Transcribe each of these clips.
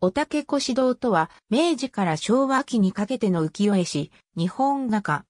おたけこし導とは、明治から昭和期にかけての浮世絵師、日本画家。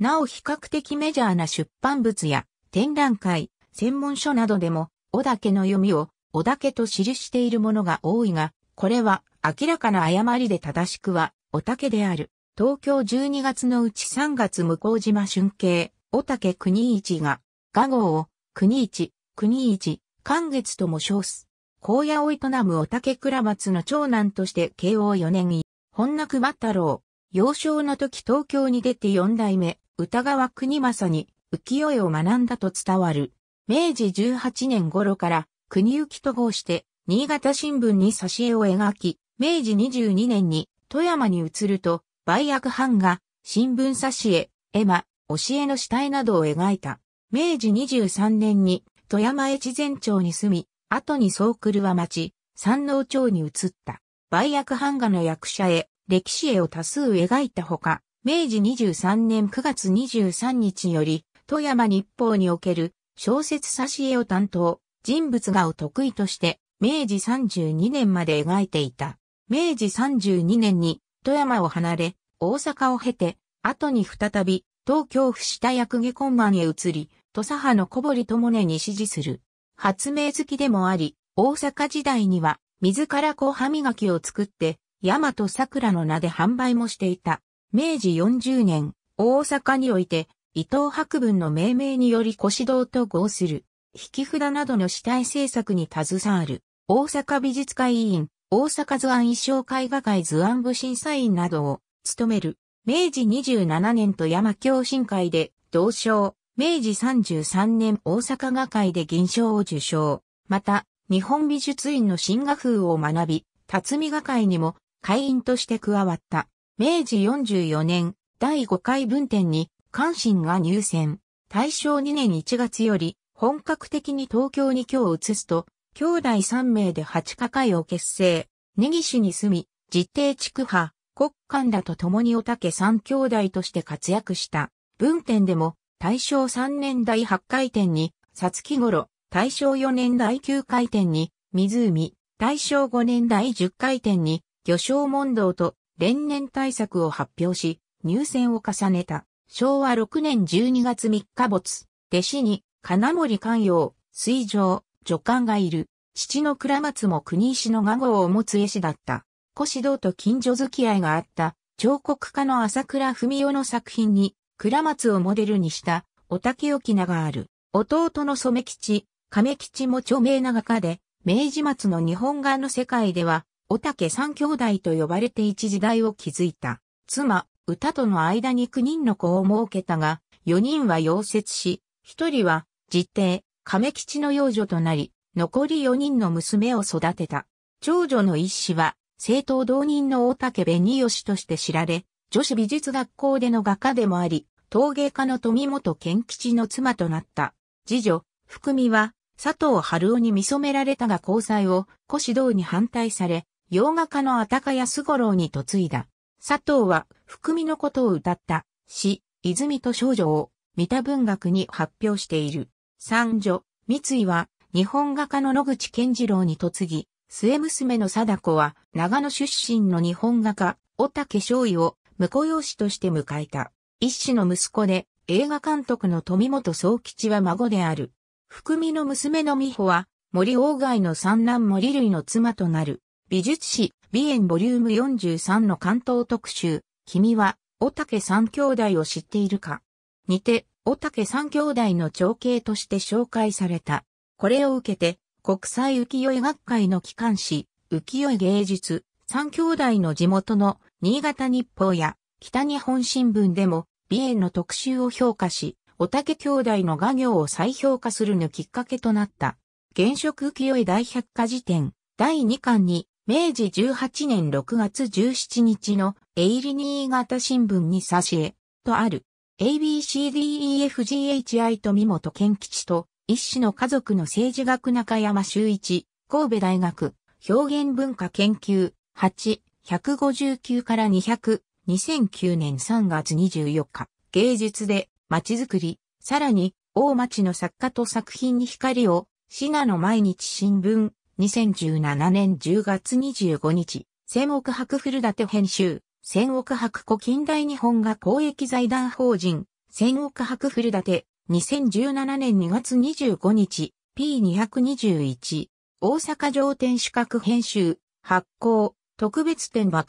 なお比較的メジャーな出版物や展覧会、専門書などでも、おだけの読みを、おだけと記しているものが多いが、これは明らかな誤りで正しくは、おたけである。東京12月のうち3月向島春慶、おたけ国一が、画号を、国一、国一、関月とも称す。荒野を営むおたけ倉松の長男として慶応4年に、本名熊太郎、幼少の時東京に出て四代目、歌川国政に浮世絵を学んだと伝わる。明治18年頃から国行と号して、新潟新聞に挿絵を描き、明治22年に富山に移ると、売約版が新聞挿絵、絵馬、教えの死体などを描いた。明治23年に富山越前町に住み、後に総ルは町、山王町に移った。売薬版画の役者へ、歴史絵を多数描いたほか、明治23年9月23日より、富山日報における小説挿絵を担当、人物画を得意として、明治32年まで描いていた。明治32年に富山を離れ、大阪を経て、後に再び東京府下役下根湾へ移り、土佐派の小堀智音に支持する。発明好きでもあり、大阪時代には自ら小歯磨きを作って、大和桜の名で販売もしていた。明治40年、大阪において、伊藤博文の命名により腰指導と合する、引き札などの主体制作に携わる、大阪美術会委員、大阪図案衣装絵画会図案部審査員などを務める、明治27年と山共審会で、同省、明治33年大阪画会で銀賞を受賞。また、日本美術院の新画風を学び、辰巳画会にも会員として加わった。明治44年、第5回文展に、関心が入選。大正2年1月より、本格的に東京に今日移すと、兄弟3名で8課会を結成。根岸に住み、実定地区派、国館らと共におたけ3兄弟として活躍した。文展でも、大正3年代8回転に、さつき頃、大正4年代9回転に、湖、大正5年代10回転に、魚礁問答と連年対策を発表し、入選を重ねた。昭和6年12月3日没、弟子に、金森寛陽、水上、助官がいる。父の倉松も国石の画号を持つ絵師だった。古指導と近所付き合いがあった、彫刻家の朝倉文夫の作品に倉松をモデルにした、おたけ名がある。弟の染吉、亀吉も著名な画家で、明治末の日本画の世界では、おたけ三兄弟と呼ばれて一時代を築いた。妻、歌との間に九人の子を設けたが、四人は溶接し、一人は、実弟、亀吉の養女となり、残り四人の娘を育てた。長女の一子は、政党同人の大竹紅義として知られ、女子美術学校での画家でもあり、陶芸家の富本健吉の妻となった。次女、福美は、佐藤春夫に見染められたが交際を、古指導に反対され、洋画家の高安五郎に嫁いだ。佐藤は、福美のことを歌った、詩、泉と少女を、三田文学に発表している。三女、三井は、日本画家の野口健次郎に嫁ぎ、末娘の貞子は、長野出身の日本画家、小竹昭衣を婿養子として迎えた。一子の息子で映画監督の富本総吉は孫である。福みの娘の美穂は森鴎外の三男森類の妻となる。美術史、美園ボリューム43の関東特集。君は、おたけ三兄弟を知っているかにて、おたけ三兄弟の長兄として紹介された。これを受けて、国際浮世絵学会の機関誌、浮世絵芸術、三兄弟の地元の新潟日報や北日本新聞でも美瑛の特集を評価し、おたけ兄弟の画業を再評価するのきっかけとなった。現職浮世絵大百科事典第2巻に明治18年6月17日の絵入り新潟新聞に差し絵とある ABCDEFGHI と三本健吉と一種の家族の政治学中山修一神戸大学表現文化研究8 159から200、2009年3月24日、芸術で街づくり、さらに大町の作家と作品に光を、シナの毎日新聞、2017年10月25日、千億博古立編集、千億博古近代日本画公益財団法人、千億博古立、2017年2月25日、P221、大阪城天守閣編集、発行、特別展幕末大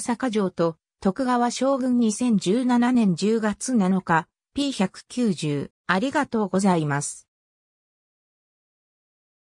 阪城と徳川将軍2017年10月7日 P190 ありがとうございます。